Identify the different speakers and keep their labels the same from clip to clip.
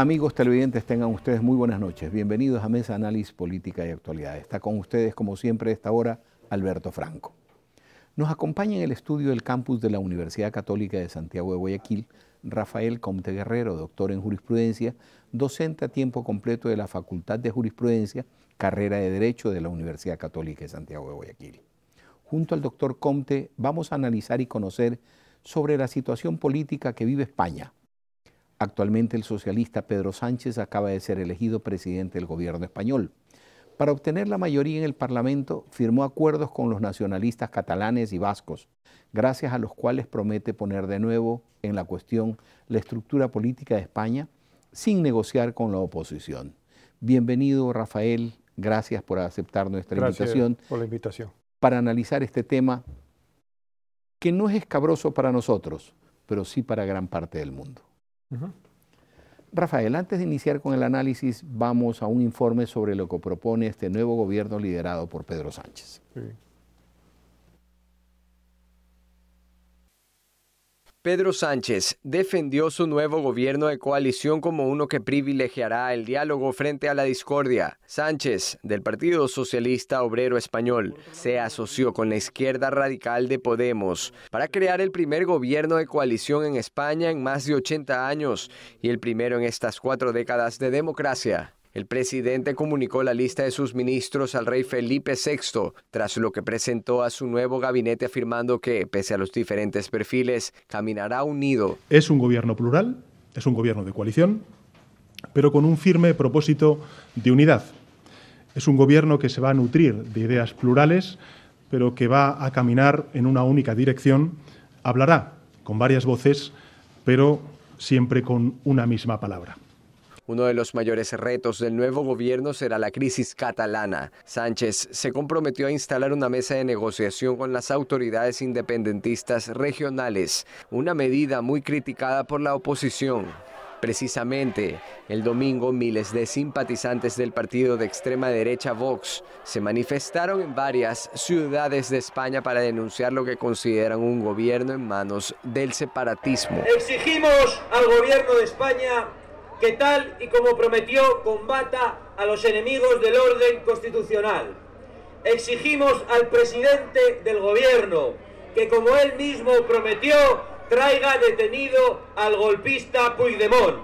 Speaker 1: Amigos televidentes, tengan ustedes muy buenas noches. Bienvenidos a Mesa Análisis Política y Actualidad. Está con ustedes, como siempre, a esta hora, Alberto Franco. Nos acompaña en el estudio del campus de la Universidad Católica de Santiago de Guayaquil, Rafael Comte Guerrero, doctor en jurisprudencia, docente a tiempo completo de la Facultad de Jurisprudencia, carrera de Derecho de la Universidad Católica de Santiago de Guayaquil. Junto al doctor Comte vamos a analizar y conocer sobre la situación política que vive España Actualmente el socialista Pedro Sánchez acaba de ser elegido presidente del gobierno español. Para obtener la mayoría en el Parlamento, firmó acuerdos con los nacionalistas catalanes y vascos, gracias a los cuales promete poner de nuevo en la cuestión la estructura política de España sin negociar con la oposición. Bienvenido, Rafael. Gracias por aceptar nuestra gracias
Speaker 2: Por la invitación.
Speaker 1: Para analizar este tema que no es escabroso para nosotros, pero sí para gran parte del mundo. Rafael, antes de iniciar con el análisis, vamos a un informe sobre lo que propone este nuevo gobierno liderado por Pedro Sánchez.
Speaker 3: Pedro Sánchez defendió su nuevo gobierno de coalición como uno que privilegiará el diálogo frente a la discordia. Sánchez, del Partido Socialista Obrero Español, se asoció con la izquierda radical de Podemos para crear el primer gobierno de coalición en España en más de 80 años y el primero en estas cuatro décadas de democracia. El presidente comunicó la lista de sus ministros al rey Felipe VI, tras lo que presentó a su nuevo gabinete afirmando que, pese a los diferentes perfiles, caminará unido.
Speaker 2: Es un gobierno plural, es un gobierno de coalición, pero con un firme propósito de unidad. Es un gobierno que se va a nutrir de ideas plurales, pero que va a caminar en una única dirección, hablará con varias voces, pero siempre con una misma palabra.
Speaker 3: Uno de los mayores retos del nuevo gobierno será la crisis catalana. Sánchez se comprometió a instalar una mesa de negociación con las autoridades independentistas regionales, una medida muy criticada por la oposición. Precisamente, el domingo miles de simpatizantes del partido de extrema derecha Vox se manifestaron en varias ciudades de España para denunciar lo que consideran un gobierno en manos del separatismo.
Speaker 1: Exigimos al gobierno de España que tal y como prometió combata a los enemigos del orden constitucional. Exigimos al presidente del gobierno que, como él mismo prometió, traiga detenido al golpista Puigdemont.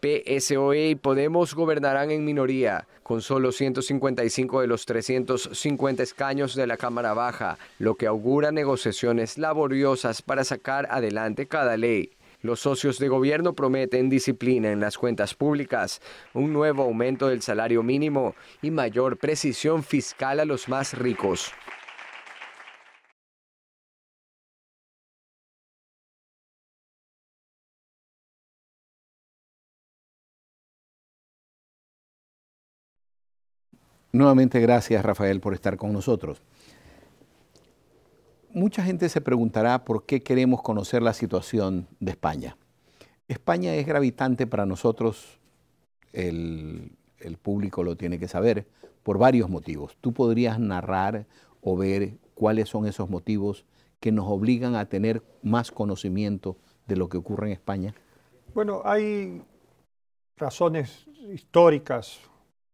Speaker 3: PSOE y Podemos gobernarán en minoría, con solo 155 de los 350 escaños de la Cámara Baja, lo que augura negociaciones laboriosas para sacar adelante cada ley. Los socios de gobierno prometen disciplina en las cuentas públicas, un nuevo aumento del salario mínimo y mayor precisión fiscal a los más ricos.
Speaker 1: Nuevamente gracias Rafael por estar con nosotros mucha gente se preguntará por qué queremos conocer la situación de España. España es gravitante para nosotros, el, público lo tiene que saber, por varios motivos. Tú podrías narrar o ver cuáles son esos motivos que nos obligan a tener más conocimiento de lo que ocurre en España.
Speaker 2: Bueno, hay razones históricas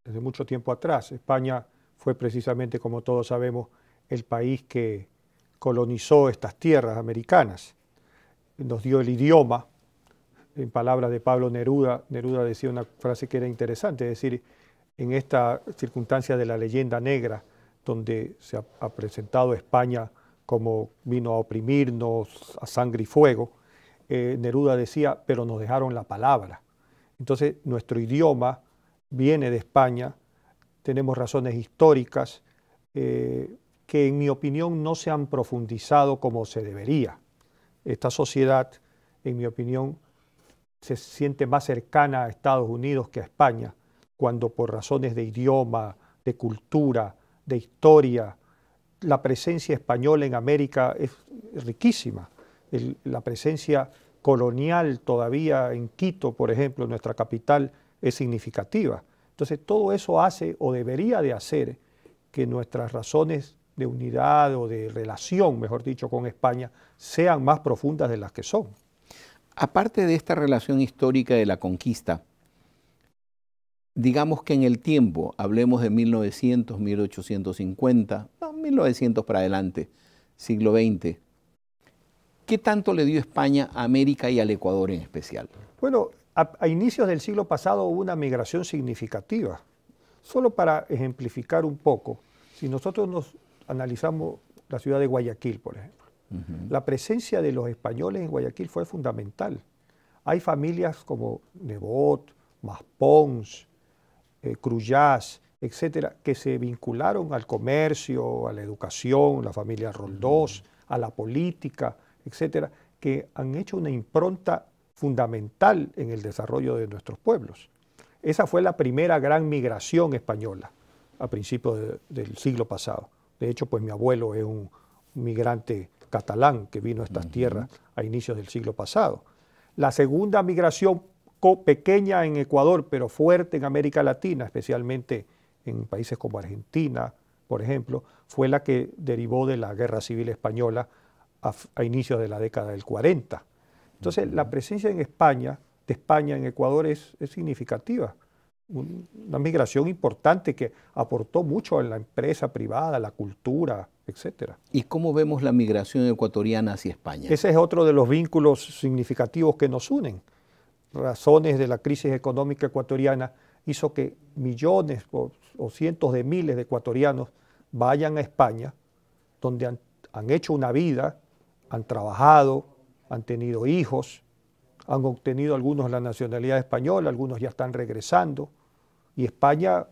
Speaker 2: desde mucho tiempo atrás. España fue precisamente, como todos sabemos, el país que colonizó estas tierras americanas, nos dio el idioma, en palabras de Pablo Neruda, Neruda decía una frase que era interesante, es decir, en esta circunstancia de la leyenda negra, donde se ha, presentado España como vino a oprimirnos a sangre y fuego, eh, Neruda decía, pero nos dejaron la palabra. Entonces, nuestro idioma viene de España, tenemos razones históricas, eh, que en mi opinión no se han profundizado como se debería. Esta sociedad, en mi opinión, se siente más cercana a Estados Unidos que a España, cuando por razones de idioma, de cultura, de historia, la presencia española en América es riquísima. la presencia colonial todavía en Quito, por ejemplo, nuestra capital, es significativa. Entonces todo eso hace o debería de hacer que nuestras razones de unidad o de relación, mejor dicho,
Speaker 1: con España, sean más profundas de las que son. Aparte de esta relación histórica de la conquista, digamos que en el tiempo, hablemos de 1900, 1850, 1900 para adelante, siglo XX, ¿qué tanto le dio España a América y al Ecuador en especial? Bueno,
Speaker 2: a, a inicios del siglo pasado hubo una migración significativa. Solo para ejemplificar un poco, si nosotros nos analizamos la ciudad de Guayaquil, por ejemplo. La presencia de los españoles en Guayaquil fue fundamental. Hay familias como Nebot, Maspons, eh, Cruyás, etcétera, que se vincularon al comercio, a la educación, la familia Roldós, a la política, etcétera, que han hecho una impronta fundamental en el desarrollo de nuestros pueblos. Esa fue la primera gran migración española a principios del siglo pasado. De hecho, pues mi abuelo es un migrante catalán que vino a estas tierras a inicios del siglo pasado. La segunda migración pequeña en Ecuador, pero fuerte en América Latina, especialmente en países como Argentina, por ejemplo, fue la que derivó de la Guerra Civil Española a, inicios de la década del 40. Entonces, la presencia en España, de España en Ecuador es significativa una migración importante que aportó mucho a la empresa privada, la cultura, etc.
Speaker 1: ¿Y cómo vemos la migración ecuatoriana hacia España?
Speaker 2: Ese es otro de los vínculos significativos que nos unen. Razones de la crisis económica ecuatoriana hizo que millones o, cientos de miles de ecuatorianos vayan a España, donde han, han hecho una vida, han trabajado, han tenido hijos, han obtenido algunos la nacionalidad española, algunos ya están regresando, y España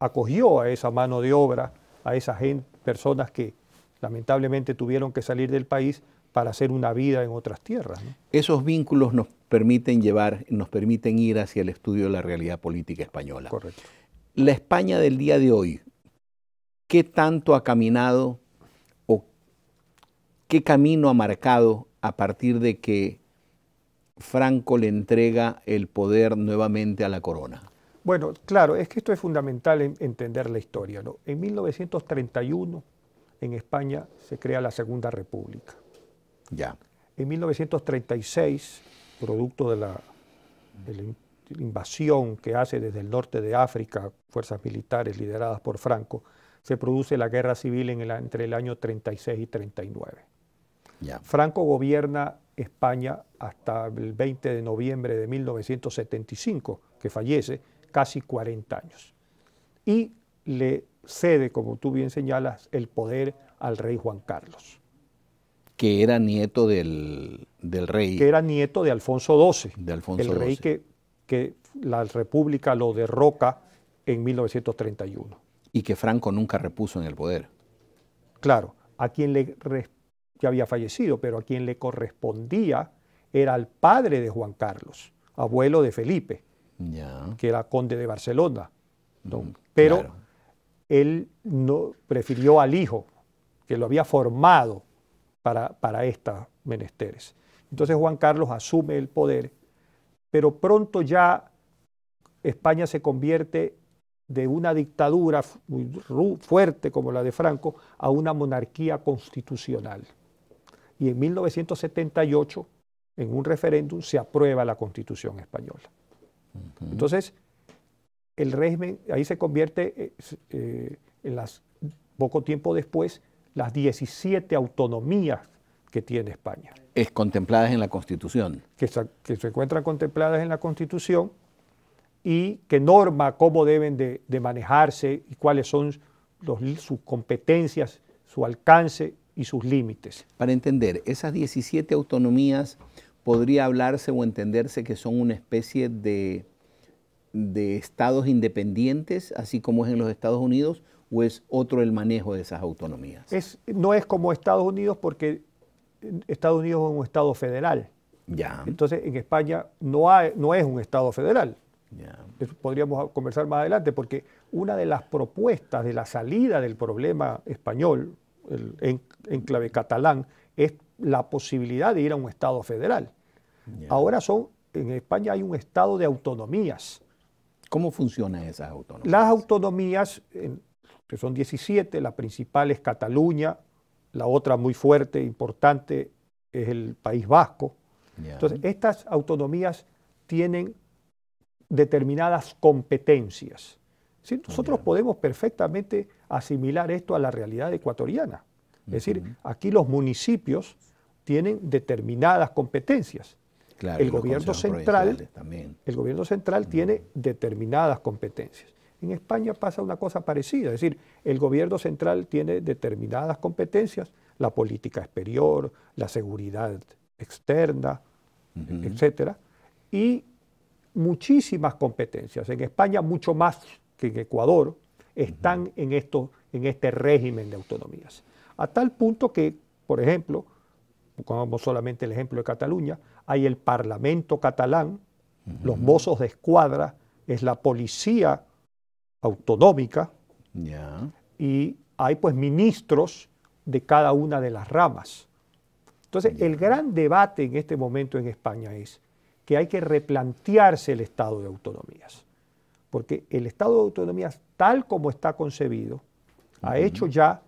Speaker 2: acogió a esa mano de obra, a esas personas que lamentablemente tuvieron que salir del país para hacer una vida en otras tierras.
Speaker 1: Esos vínculos nos permiten llevar, nos permiten ir hacia el estudio de la realidad política española. Correcto. La España del día de hoy, ¿qué tanto ha caminado o qué camino ha marcado a partir de que Franco le entrega el poder nuevamente a la corona?
Speaker 2: Bueno, claro, es que esto es fundamental entender la historia. En 1931 en España se crea la Segunda República. Ya. En 1936, producto de la, invasión que hace desde el norte de África fuerzas militares lideradas por Franco, se produce la guerra civil entre el año 36 y 39. Ya. Franco gobierna España hasta el 20 de noviembre de 1975, que fallece, casi 40 años. Y le cede, como tú bien señalas, el poder al rey Juan Carlos.
Speaker 1: Que era nieto del, rey. Que era nieto de Alfonso XII. De Alfonso el rey
Speaker 2: Que, que la República lo derroca en 1931.
Speaker 1: Y que Franco nunca repuso en el poder.
Speaker 2: Claro, a quien le que había fallecido, pero a quien le correspondía era al padre de Juan Carlos, abuelo de Felipe, que era conde de Barcelona. Mm, pero él no, prefirió al hijo, que lo había formado para, para estas menesteres. Entonces Juan Carlos asume el poder, pero pronto ya España se convierte de una dictadura muy fuerte como la de Franco a una monarquía constitucional. Y en 1978, en un referéndum, se aprueba la constitución española. Entonces, el régimen, ahí se convierte eh, eh, en las, poco tiempo después, las 17 autonomías que tiene España. Es contempladas en la Constitución. Que, se encuentran contempladas en la Constitución y que norma cómo deben de, manejarse y
Speaker 1: cuáles son sus competencias, su alcance y sus límites. Para entender, esas 17 autonomías podría hablarse o entenderse que son una especie de, de estados independientes, así como es en los Estados Unidos, o es otro el manejo de esas autonomías? no es como Estados Unidos porque
Speaker 2: Estados Unidos es un estado federal. Ya. Entonces en España no, es un estado federal. Ya. podríamos conversar más adelante porque una de las propuestas de la salida del problema español, en clave catalán, es la posibilidad de ir a un Estado federal. Ahora son, en España hay un Estado de autonomías. ¿Cómo funcionan esas autonomías? Las autonomías, que son 17, la principal es Cataluña, la otra muy fuerte, importante, es el País Vasco. Entonces, estas autonomías tienen determinadas competencias. si Nosotros podemos perfectamente asimilar esto a la realidad ecuatoriana. Es decir, aquí los municipios tienen determinadas competencias.
Speaker 1: el, gobierno central,
Speaker 2: el gobierno central tiene determinadas competencias. En España pasa una cosa parecida, es decir, el gobierno central tiene determinadas competencias, la política exterior, la seguridad externa, etc. etcétera, y muchísimas competencias. En España mucho más que en Ecuador están en, en este régimen de autonomías. A tal punto que, por ejemplo, pongamos solamente el ejemplo de Cataluña, hay el Parlamento catalán, los mozos de escuadra, es la policía autonómica y hay pues ministros de cada una de las ramas. Entonces, el gran debate en este momento en España es que hay que replantearse el estado de autonomías, porque el estado de autonomías tal como está concebido ha hecho ya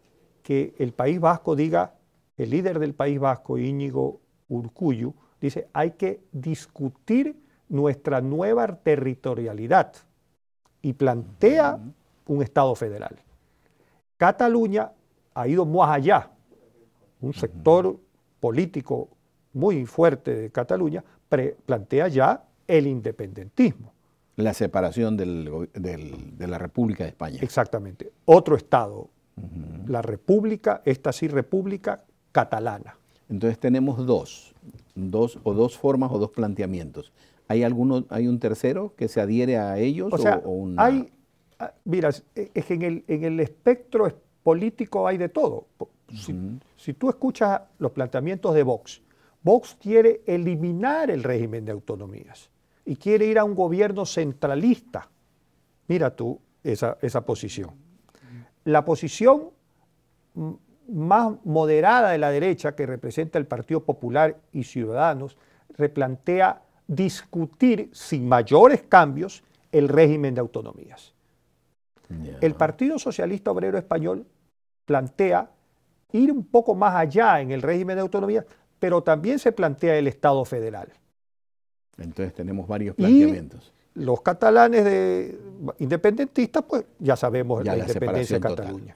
Speaker 2: que el País Vasco diga, el líder del País Vasco, Íñigo urcuyo dice, hay que discutir nuestra nueva territorialidad y plantea un Estado federal. Cataluña ha ido más allá, un sector político muy fuerte de Cataluña plantea ya el independentismo.
Speaker 1: La separación de la República de España. Exactamente, otro Estado la República, esta sí República Catalana. Entonces tenemos dos, dos o dos formas o dos planteamientos. ¿Hay alguno, hay un tercero que se adhiere a ellos? O, sea, hay,
Speaker 2: ah, mira, es que en el, en el espectro político hay de todo. Si, tú escuchas los planteamientos de Vox, Vox quiere eliminar el régimen de autonomías y quiere ir a un gobierno centralista. Mira tú esa, esa posición la posición más moderada de la derecha, que representa el Partido Popular y Ciudadanos, replantea discutir sin mayores cambios el régimen de autonomías. El Partido Socialista Obrero Español plantea ir un poco más allá en el régimen de autonomías, pero también se plantea el Estado federal.
Speaker 1: Entonces tenemos varios
Speaker 2: planteamientos los catalanes de independentistas, pues ya sabemos la, independencia de Cataluña.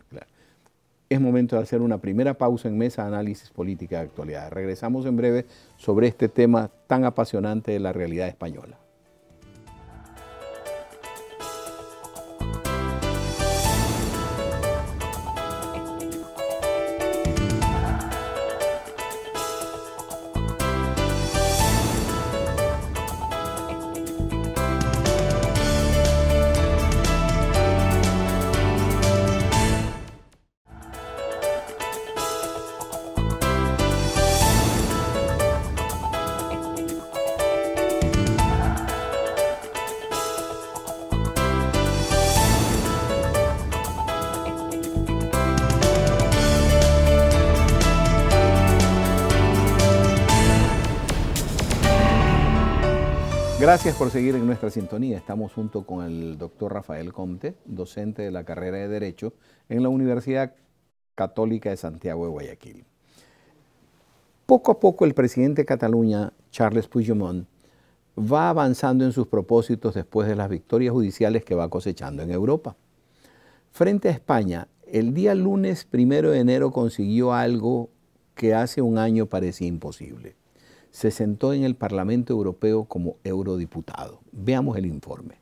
Speaker 1: Es momento de hacer una primera pausa en mesa de análisis política de actualidad. Regresamos en breve sobre este tema tan apasionante de la realidad española. Gracias por seguir en nuestra sintonía. Estamos junto con el doctor Rafael Conte, docente de la carrera de Derecho en la Universidad Católica de Santiago de Guayaquil. Poco a poco el presidente de Cataluña, Charles Puigdemont, va avanzando en sus propósitos después de las victorias judiciales que va cosechando en Europa. Frente a España, el día lunes primero de enero consiguió algo que hace un año parecía imposible se sentó en el Parlamento Europeo como eurodiputado. Veamos el informe.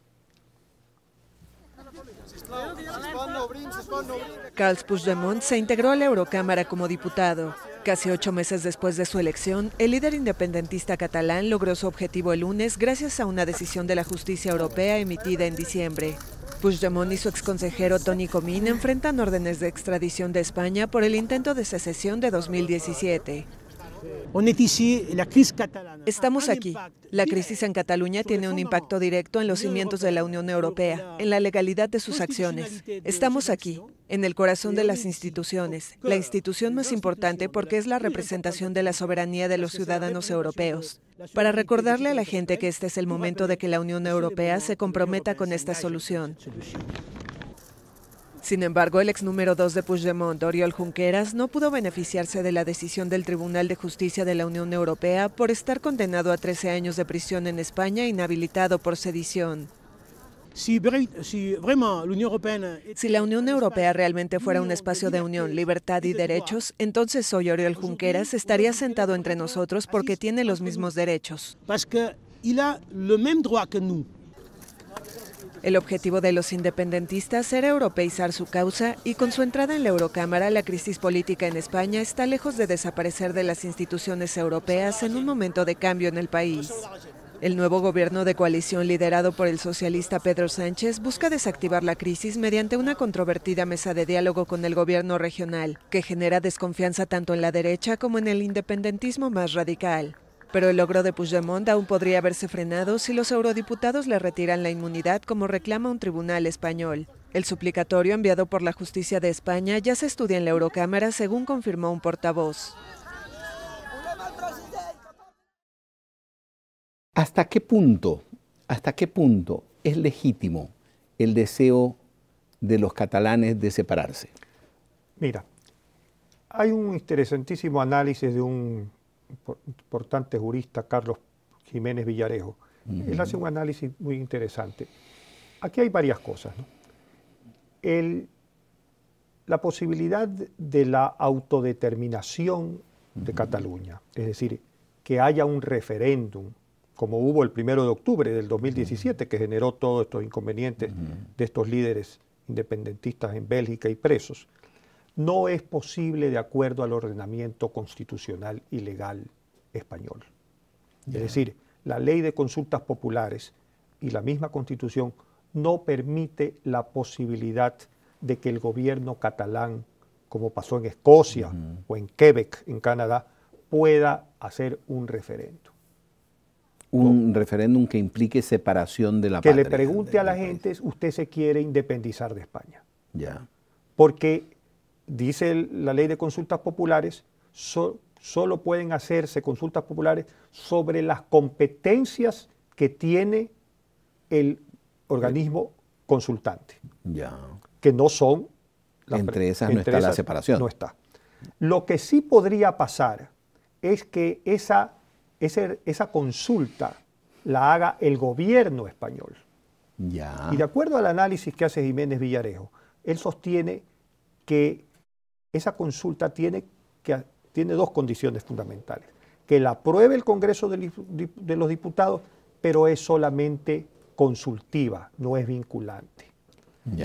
Speaker 4: Carles Puigdemont se integró a la Eurocámara como diputado. Casi ocho meses después de su elección, el líder independentista catalán logró su objetivo el lunes gracias a una decisión de la justicia europea emitida en diciembre. Puigdemont y su exconsejero Tony Comín enfrentan órdenes de extradición de España por el intento de secesión de 2017. Estamos aquí. La crisis en Cataluña tiene un impacto directo en los cimientos de la Unión Europea, en la legalidad de sus acciones. Estamos aquí, en el corazón de las instituciones, la institución más importante porque es la representación de la soberanía de los ciudadanos europeos, para recordarle a la gente que este es el momento de que la Unión Europea se comprometa con esta solución. Sin embargo, el ex número 2 de Puigdemont, Oriol Junqueras, no pudo beneficiarse de la decisión del Tribunal de Justicia de la Unión Europea por estar condenado a 13 años de prisión en España inhabilitado por sedición. Si, la Unión Europea realmente fuera un espacio de unión, libertad y derechos, entonces hoy Oriol Junqueras estaría sentado entre nosotros porque tiene los mismos derechos. El objetivo de los independentistas era europeizar su causa y con su entrada en la Eurocámara la crisis política en España está lejos de desaparecer de las instituciones europeas en un momento de cambio en el país. El nuevo gobierno de coalición liderado por el socialista Pedro Sánchez busca desactivar la crisis mediante una controvertida mesa de diálogo con el gobierno regional, que genera desconfianza tanto en la derecha como en el independentismo más radical. Pero el logro de Puigdemont aún podría haberse frenado si los eurodiputados le retiran la inmunidad como reclama un tribunal español. El suplicatorio enviado por la justicia de España ya se estudia en la Eurocámara, según confirmó un portavoz.
Speaker 1: ¿Hasta qué punto, hasta qué punto es legítimo el deseo de los catalanes de separarse?
Speaker 2: Mira, hay un interesantísimo análisis de un importante jurista, Carlos Jiménez Villarejo. Él hace un análisis muy interesante. Aquí hay varias cosas. la posibilidad de la autodeterminación de Cataluña, es decir, que haya un referéndum, como hubo el primero de octubre del 2017, que generó todos estos inconvenientes de estos líderes independentistas en Bélgica y presos no es posible de acuerdo al ordenamiento constitucional y legal español. Es decir, la ley de consultas populares y la misma constitución no permite la posibilidad de que el gobierno catalán, como pasó en Escocia o en Quebec, en Canadá, pueda hacer un referéndum.
Speaker 1: Un referéndum que implique separación de la patria. Que le pregunte
Speaker 2: a la gente, usted se quiere independizar de España. Ya. Porque dice la ley de consultas populares, solo pueden hacerse consultas populares sobre las competencias que tiene el organismo consultante. Ya. Que no son...
Speaker 1: Las entre esas no está la separación. No está.
Speaker 2: Lo que sí podría pasar es que esa, esa, esa consulta la haga el gobierno español. Ya. Y de acuerdo al análisis que hace Jiménez Villarejo, él sostiene que esa consulta tiene, que, tiene dos condiciones fundamentales. Que la apruebe el Congreso de, los Diputados, pero es solamente consultiva, no es vinculante.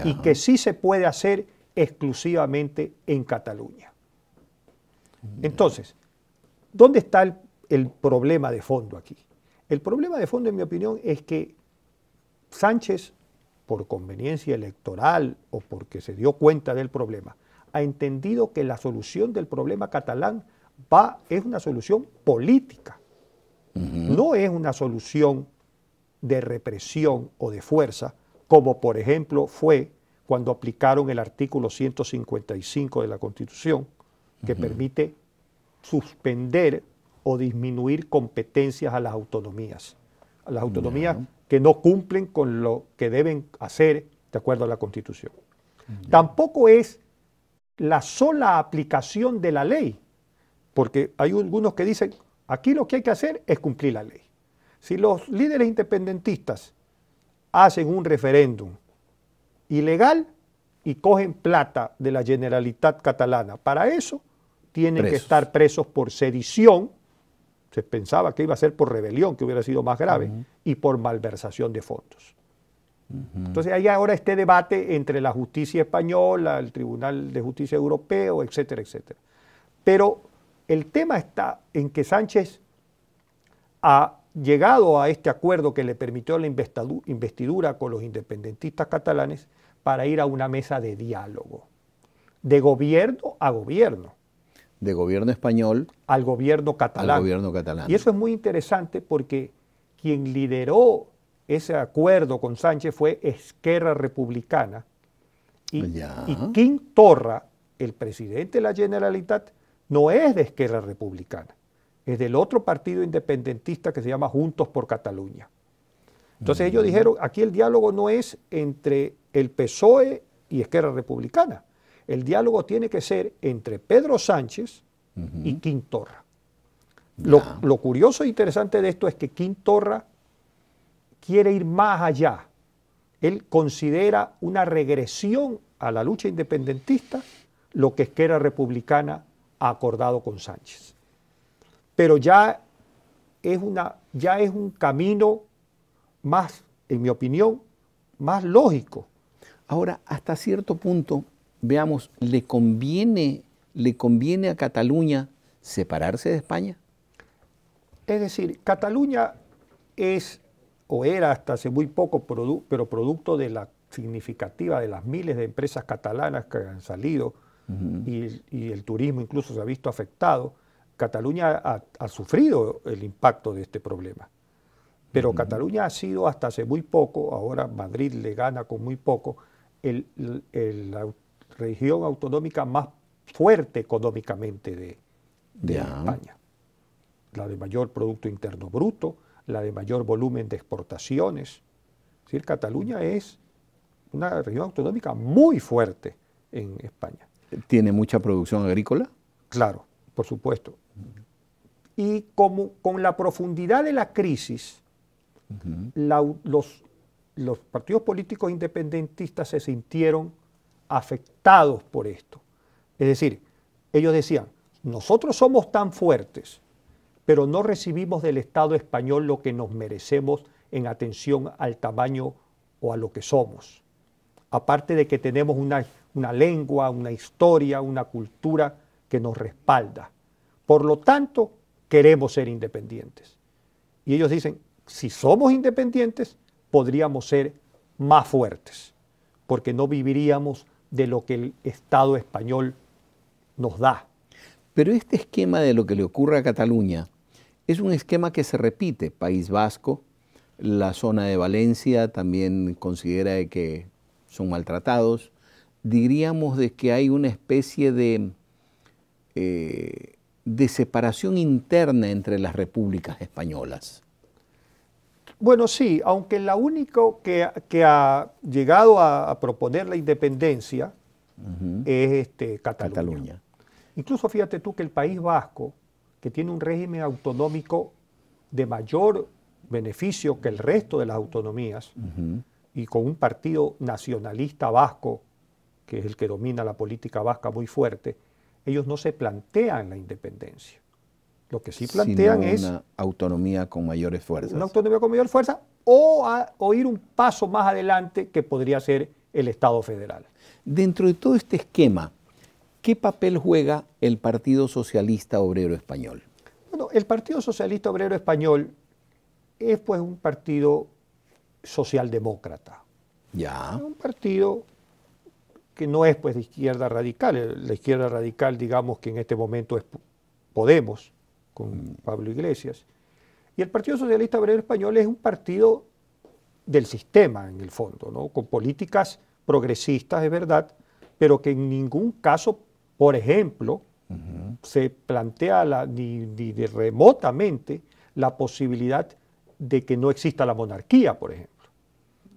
Speaker 2: Y que sí se puede hacer exclusivamente en Cataluña. Entonces, ¿dónde está el, problema de fondo aquí? El problema de fondo, en mi opinión, es que Sánchez, por conveniencia electoral o porque se dio cuenta del problema, ha entendido que la solución del problema catalán va, es una solución política,
Speaker 1: no
Speaker 2: es una solución de represión o de fuerza, como por ejemplo fue cuando aplicaron el artículo 155 de la Constitución, que permite suspender o disminuir competencias a las autonomías, a las autonomías que no cumplen con lo que deben hacer de acuerdo a la Constitución. Tampoco es la sola aplicación de la ley, porque hay algunos que dicen, aquí lo que hay que hacer es cumplir la ley. Si los líderes independentistas hacen un referéndum ilegal y cogen plata de la Generalitat catalana, para eso tienen que estar presos por sedición, se pensaba que iba a ser por rebelión, que hubiera sido más grave, y por malversación de fondos. Entonces hay ahora este debate entre la justicia española, el Tribunal de Justicia Europeo, etcétera, etcétera. Pero el tema está en que Sánchez ha llegado a este acuerdo que le permitió la investidura con los independentistas catalanes para ir a una mesa de diálogo, de gobierno a gobierno.
Speaker 1: De gobierno español al
Speaker 2: gobierno catalán. gobierno catalán. Y eso es muy interesante porque quien lideró ese acuerdo con Sánchez fue Esquerra Republicana. Y, Quintorra, Torra, el presidente de la Generalitat, no es de Esquerra Republicana, es del otro partido independentista que se llama Juntos por Cataluña. Entonces ellos dijeron, aquí el diálogo no es entre el PSOE y Esquerra Republicana, el diálogo tiene que ser entre Pedro Sánchez y Quintorra. Lo, lo, curioso e interesante de esto es que Quintorra quiere ir más allá. Él considera una regresión a la lucha independentista lo que Esquerra Republicana ha acordado con Sánchez. Pero ya es, una, ya es un camino más,
Speaker 1: en mi opinión, más lógico. Ahora, hasta cierto punto, veamos, ¿le conviene, ¿le conviene a Cataluña separarse de España?
Speaker 2: Es decir, Cataluña es o era hasta hace muy poco, pero producto de la significativa de las miles de empresas catalanas que han salido y, el turismo incluso se ha visto afectado, Cataluña ha, sufrido el impacto de este problema. Pero Cataluña ha sido hasta hace muy poco, ahora Madrid le gana con muy poco, la región autonómica más fuerte económicamente de, España. La de mayor Producto Interno Bruto, la de mayor volumen de exportaciones. Es decir, Cataluña es una región autonómica muy fuerte en España.
Speaker 1: ¿Tiene mucha producción agrícola? Claro, por supuesto.
Speaker 2: Y como con la profundidad de la crisis, los partidos políticos independentistas se sintieron afectados por esto. Es decir, ellos decían, nosotros somos tan fuertes pero no recibimos del Estado español lo que nos merecemos en atención al tamaño o a lo que somos. Aparte de que tenemos una, una lengua, una historia, una cultura que nos respalda. Por lo tanto, queremos ser independientes. Y ellos dicen, si somos independientes, podríamos ser más fuertes, porque no viviríamos de lo que el Estado español nos da.
Speaker 1: Pero este esquema de lo que le ocurre a Cataluña, es un esquema que se repite. País Vasco, la zona de Valencia también considera que son maltratados. Diríamos de que hay una especie de, eh, de separación interna entre las repúblicas españolas.
Speaker 2: Bueno, sí, aunque la única que, ha llegado a, proponer la independencia es este, Cataluña. Incluso fíjate tú que el País Vasco, que tiene un régimen autonómico de mayor beneficio que el resto de las autonomías y con un partido nacionalista vasco, que es el que domina la política vasca muy fuerte, ellos no se plantean la independencia.
Speaker 1: Lo que sí plantean es... Una autonomía con mayores fuerzas.
Speaker 2: Una autonomía con mayor fuerza o,
Speaker 1: o ir un paso más adelante que podría ser el Estado federal. Dentro de todo este esquema, ¿Qué papel juega el Partido Socialista Obrero Español? Bueno, el Partido Socialista Obrero Español es pues un
Speaker 2: partido socialdemócrata. Ya. Un partido que no es pues de izquierda radical. La izquierda radical, digamos que en este momento es Podemos, con mm. Pablo Iglesias. Y el Partido Socialista Obrero Español es un partido del sistema, en el fondo, con políticas progresistas, es verdad, pero que en ningún caso por ejemplo, se plantea remotamente la posibilidad de que no exista la monarquía, por ejemplo,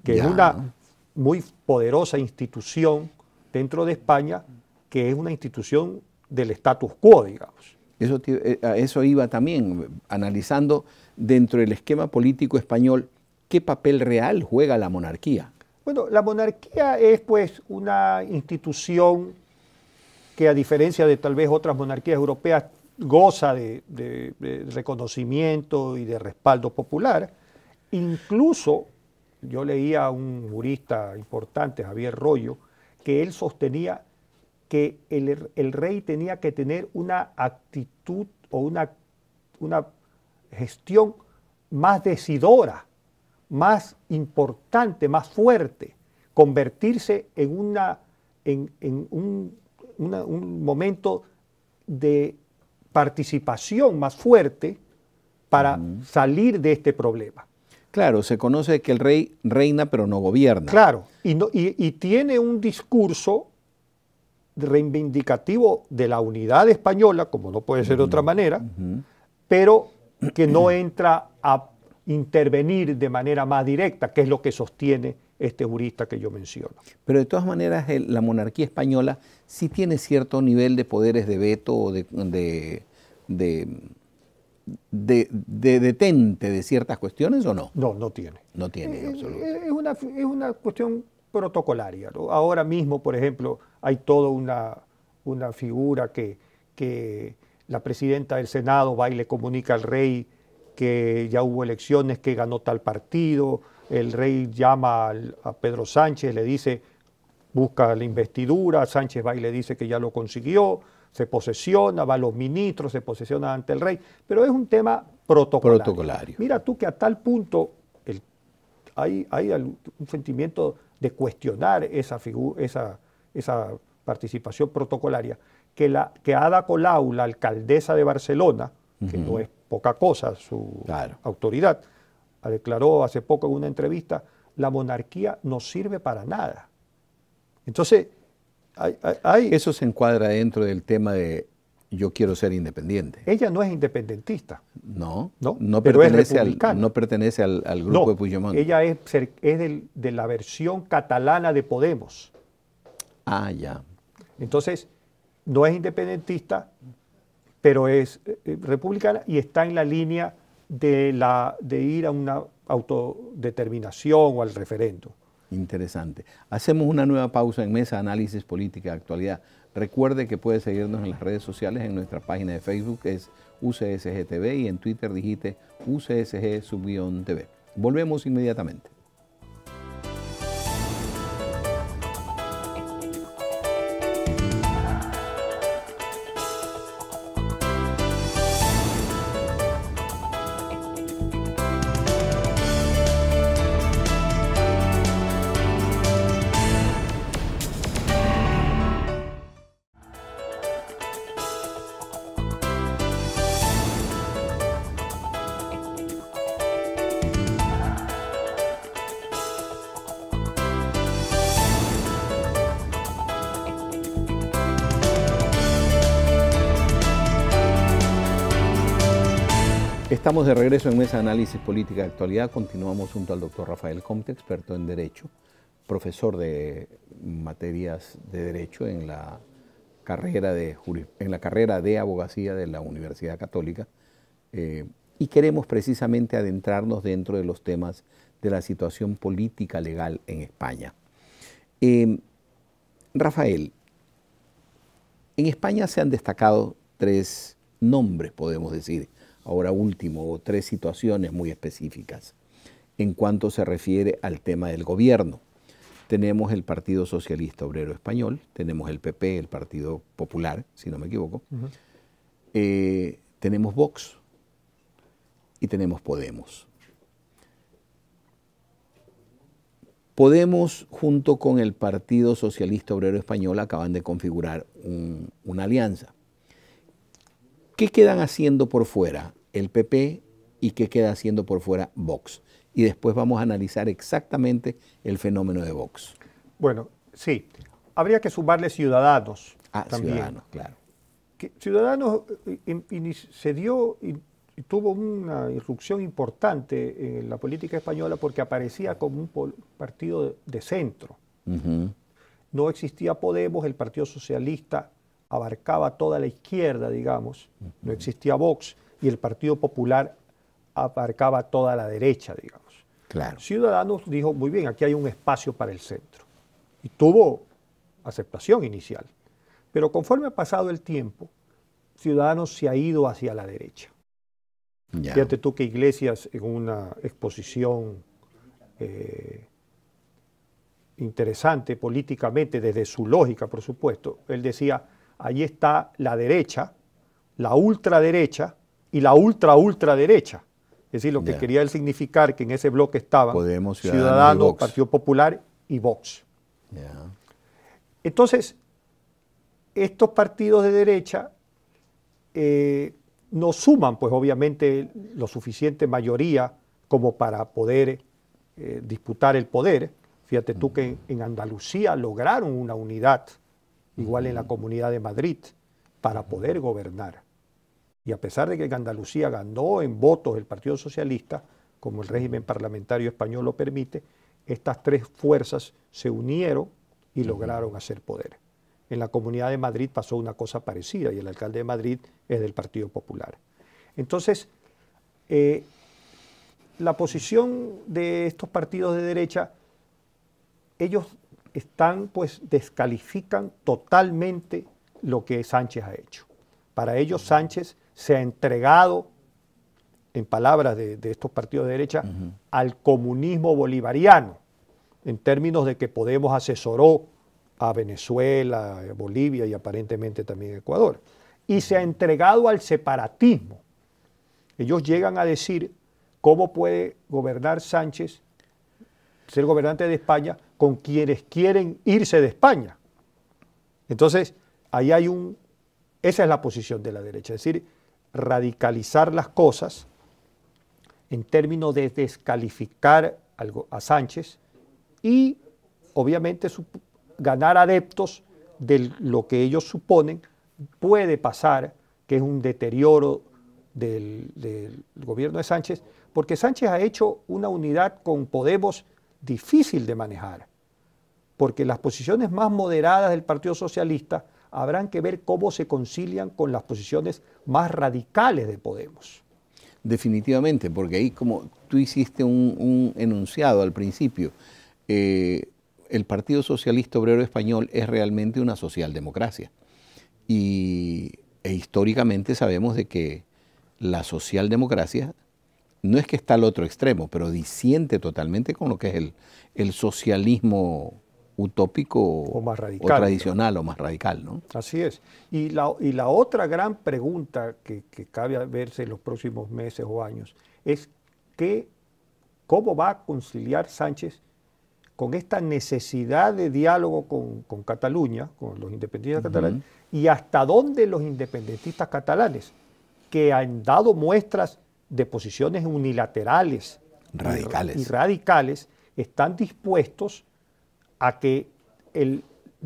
Speaker 2: que es una muy poderosa institución dentro de España,
Speaker 1: que es una institución del status quo, digamos. Eso, eh, eso iba también, analizando dentro del esquema político español, ¿qué papel real juega la monarquía?
Speaker 2: Bueno, la monarquía es pues una institución que a diferencia de tal vez otras monarquías europeas, goza de, reconocimiento y de respaldo popular. Incluso yo leía a un jurista importante, Javier Royo, que él sostenía que el, rey tenía que tener una actitud o una, gestión más decidora, más importante, más fuerte, convertirse en, una, en un un momento de participación más fuerte para salir de este problema. Claro, se conoce que el rey reina pero no gobierna. Claro, y, tiene un discurso reivindicativo de la unidad española, como no puede ser de otra manera, pero que no entra a intervenir de manera más directa, que es lo que sostiene este jurista que yo menciono.
Speaker 1: Pero de todas maneras, la monarquía española sí tiene cierto nivel de poderes de veto o de, detente de ciertas cuestiones o no? No, no tiene. No tiene, eh,
Speaker 2: eh, es, Es una, cuestión protocolaria. Ahora mismo, por ejemplo, hay toda una, figura que, que la presidenta del Senado va y le comunica al rey que ya hubo elecciones, que ganó tal partido, el rey llama a Pedro Sánchez, le dice, busca la investidura, Sánchez va y le dice que ya lo consiguió, se posesiona, va los ministros, se posesiona ante el rey, pero es un tema protocolario. Mira tú que a tal punto hay, un sentimiento de cuestionar esa, esa, esa participación protocolaria, que, la, que Ada Colau, la alcaldesa de Barcelona, que no es poca cosa su autoridad, declaró hace poco en una entrevista, la monarquía no sirve para nada.
Speaker 1: Entonces, hay, Eso se encuadra dentro del tema de yo quiero ser independiente. Ella no es
Speaker 2: independentista.
Speaker 1: No, no, pertenece, al, no pertenece al, grupo de Puigdemont. Ella
Speaker 2: es, de la versión catalana de Podemos. Ah, ya. Entonces, no es independentista, pero es eh, eh, republicana y está en la línea de, la, de ir a una autodeterminación
Speaker 1: o al referendo. Interesante. Hacemos una nueva pausa en Mesa Análisis Política de Actualidad. Recuerde que puede seguirnos en las redes sociales, en nuestra página de Facebook es UCSG TV y en Twitter digite UCSG-TV. Volvemos inmediatamente. Estamos de regreso en Mesa Análisis Política de Actualidad. Continuamos junto al doctor Rafael Comte, experto en Derecho, profesor de materias de Derecho en la carrera de, Abogacía de la Universidad Católica. Eh, y queremos precisamente adentrarnos dentro de los temas de la situación política legal en España. Eh, Rafael, en España se han destacado tres nombres, podemos decir, ahora último, tres situaciones muy específicas. En cuanto se refiere al tema del gobierno, tenemos el Partido Socialista Obrero Español, tenemos el PP, el Partido Popular, si no me equivoco, eh, tenemos Vox y tenemos Podemos. Podemos, junto con el Partido Socialista Obrero Español, acaban de configurar una alianza. ¿Qué quedan haciendo por fuera? el PP y qué queda haciendo por fuera Vox. Y después vamos a analizar exactamente el fenómeno de Vox.
Speaker 2: Bueno, sí. Habría que sumarle ciudadanos.
Speaker 1: Ah, ciudadanos, claro.
Speaker 2: ciudadanos eh, eh, se dio y tuvo una irrupción importante en la política española porque aparecía como un partido de centro. No existía Podemos, el Partido Socialista abarcaba toda la izquierda, digamos, no existía Vox, y el Partido Popular abarcaba toda la derecha, digamos. Claro. Ciudadanos dijo, muy bien, aquí hay un espacio para el centro. Y tuvo aceptación inicial. Pero conforme ha pasado el tiempo, Ciudadanos se ha ido hacia la derecha. Ya. Fíjate tú que Iglesias en una exposición eh, interesante políticamente, desde su lógica, por supuesto, él decía, ahí está la derecha, la ultraderecha, y la ultra ultraderecha. Es decir, lo que quería él significar que en ese bloque estaban Ciudadanos, Partido Popular y Vox. Entonces, estos partidos de derecha eh, no suman, pues obviamente, lo suficiente mayoría como para poder eh, disputar el poder. Fíjate tú que en Andalucía lograron una unidad, igual en la Comunidad de Madrid, para poder gobernar. Y a pesar de que Andalucía ganó en votos el Partido Socialista, como el régimen parlamentario español lo permite, estas tres fuerzas se unieron y lograron hacer poder. En la Comunidad de Madrid pasó una cosa parecida y el alcalde de Madrid es del Partido Popular. Entonces, eh, la posición de estos partidos de derecha, ellos están, pues, descalifican totalmente lo que Sánchez ha hecho. Para ellos Sánchez se ha entregado, en palabras de, estos partidos de derecha, al comunismo bolivariano, en términos de que Podemos asesoró a Venezuela, Bolivia y aparentemente también Ecuador. Y se ha entregado al separatismo. Ellos llegan a decir cómo puede gobernar Sánchez, ser gobernante de España, con quienes quieren irse de España. Entonces, ahí hay un... Esa es la posición de la derecha, es decir, radicalizar las cosas en términos de descalificar a Sánchez y obviamente ganar adeptos de lo que ellos suponen puede pasar, que es un deterioro del, del gobierno de Sánchez, porque Sánchez ha hecho una unidad con Podemos difícil de manejar, porque las posiciones más moderadas del Partido Socialista habrán que ver cómo se concilian con las posiciones más radicales de Podemos.
Speaker 1: Definitivamente, porque ahí como tú hiciste un, enunciado al principio, eh, el Partido Socialista Obrero Español es realmente una socialdemocracia. Y e históricamente sabemos de que la socialdemocracia no es que está al otro extremo, pero disiente totalmente con lo que es el, el socialismo utópico o, más radical, o tradicional o más radical. ¿no?
Speaker 2: Así es. Y la, y la otra gran pregunta que, que, cabe verse en los próximos meses o años es que, cómo va a conciliar Sánchez con esta necesidad de diálogo con, Cataluña, con los independentistas catalanes, y hasta dónde los independentistas catalanes, que han dado muestras de posiciones unilaterales radicales. y radicales, están dispuestos a que el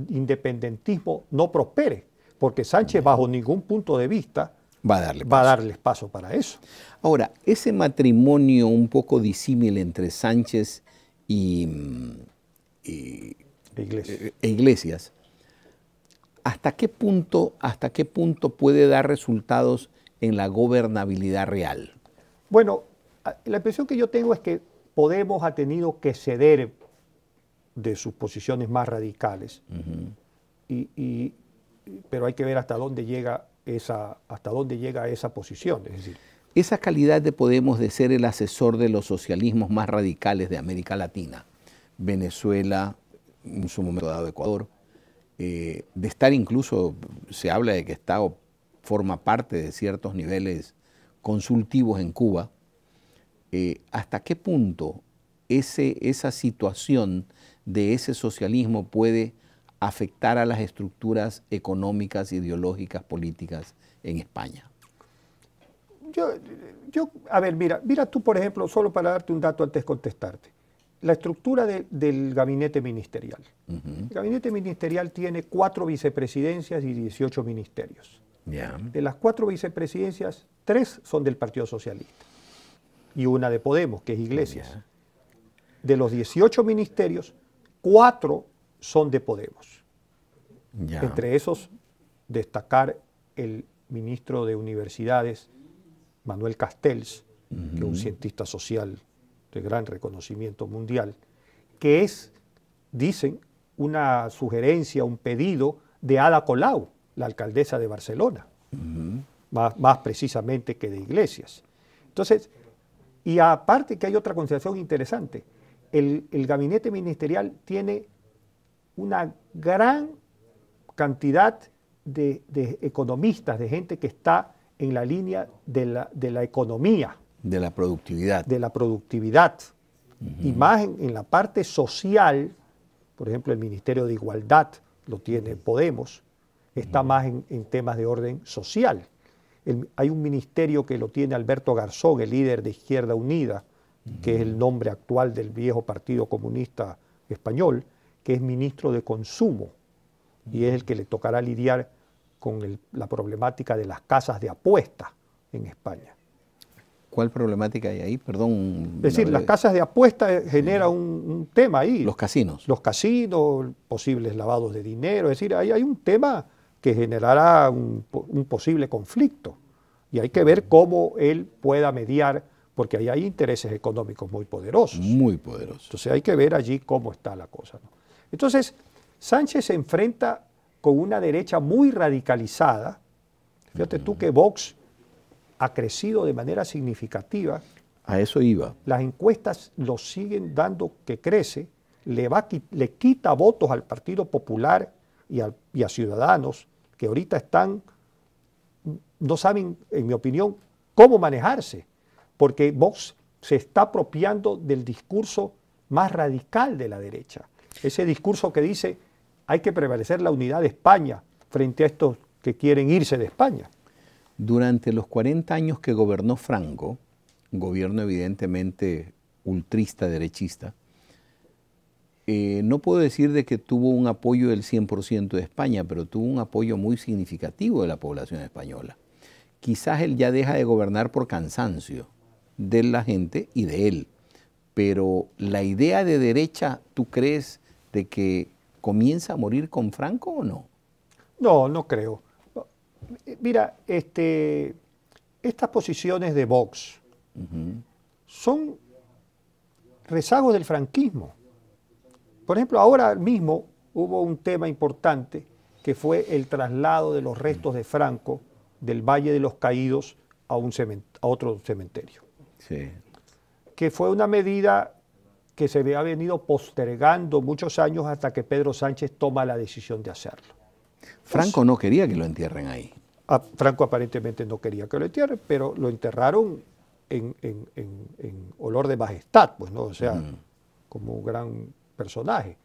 Speaker 2: independentismo no
Speaker 1: prospere, porque Sánchez bajo ningún punto de vista va a darle, va a para eso. Ahora, ese matrimonio un poco disímil entre Sánchez y, mm, eh, E Iglesias. ¿hasta qué punto, hasta qué punto puede dar resultados en la gobernabilidad real? Bueno, la impresión que yo tengo es que Podemos ha tenido que ceder
Speaker 2: de sus posiciones más radicales. y, pero hay que ver hasta dónde llega esa, hasta dónde llega esa posición.
Speaker 1: esa calidad de Podemos de ser el asesor de los socialismos más radicales de América Latina, Venezuela, en su momento dado Ecuador, eh, de estar incluso, se habla de que Estado forma parte de ciertos niveles consultivos en Cuba, eh, ¿hasta qué punto ese, esa situación de ese socialismo puede afectar a las estructuras económicas, ideológicas, políticas en España? Yo, a ver, mira, mira tú, por ejemplo, solo para darte un dato antes de contestarte, la estructura
Speaker 2: del gabinete ministerial. El gabinete ministerial tiene cuatro vicepresidencias y 18 ministerios. De las cuatro vicepresidencias, tres son del Partido Socialista y una de Podemos, que es Iglesias. De los 18 ministerios, cuatro son de Podemos. Entre esos, destacar el ministro de Universidades, Manuel Castells, un cientista social de gran reconocimiento mundial, que es, dicen, una sugerencia, un pedido de Ada Colau, la alcaldesa de Barcelona, más, más, precisamente que de Iglesias. Entonces, y aparte que hay otra consideración interesante, el, gabinete ministerial tiene una gran cantidad de, economistas, de gente que está en la línea de la, economía. De la productividad. De la productividad. Y más en, la parte social, por ejemplo, el Ministerio de Igualdad lo tiene Podemos, está más en, temas de orden social. hay un ministerio que lo tiene Alberto Garzón, el líder de Izquierda Unida, que es el nombre actual del viejo Partido Comunista Español, que es ministro de Consumo y es el que le tocará lidiar con la problemática de las casas de apuestas en España.
Speaker 1: ¿Cuál problemática hay ahí? Perdón. Es decir, las eh,
Speaker 2: casas de apuestas eh, genera un, tema ahí. Los casinos. Los casinos, posibles lavados de dinero. Es decir, ahí hay un tema que generará un posible conflicto. Y hay que ver cómo él pueda mediar porque ahí hay intereses económicos muy poderosos.
Speaker 1: Muy poderosos. Entonces hay que
Speaker 2: ver allí cómo está la cosa. Entonces, Sánchez se enfrenta con una derecha muy radicalizada. Fíjate tú que Vox ha crecido de manera significativa. A eso iba. Las encuestas lo siguen dando que crece, le, va, le quita votos al Partido Popular y a, y a Ciudadanos, que ahorita están, no saben, en mi opinión, cómo manejarse porque Vox se está apropiando del discurso más radical de la derecha. Ese discurso que dice hay que prevalecer la unidad de España
Speaker 1: frente a estos que quieren irse de España. Durante los 40 años que gobernó Franco, gobierno evidentemente ultrista, derechista, eh, no puedo decir de que tuvo un apoyo del 100% de España, pero tuvo un apoyo muy significativo de la población española. Quizás él ya deja de gobernar por cansancio, de la gente y de él. Pero la idea de derecha, ¿tú crees de que comienza a morir con Franco o no?
Speaker 2: No, no creo. Mira, este, estas posiciones de Vox son rezagos del franquismo. Por ejemplo, ahora mismo hubo un tema importante que fue el traslado de los restos de Franco del Valle de los Caídos a, un a otro cementerio que fue una medida que se había venido postergando muchos años hasta que Pedro Sánchez toma la decisión de hacerlo.
Speaker 1: Franco pues, no quería que lo entierren ahí.
Speaker 2: Ah, Franco aparentemente no quería que lo entierren, pero lo enterraron en, olor de majestad, pues, ¿no? O sea, mm. como un gran personaje.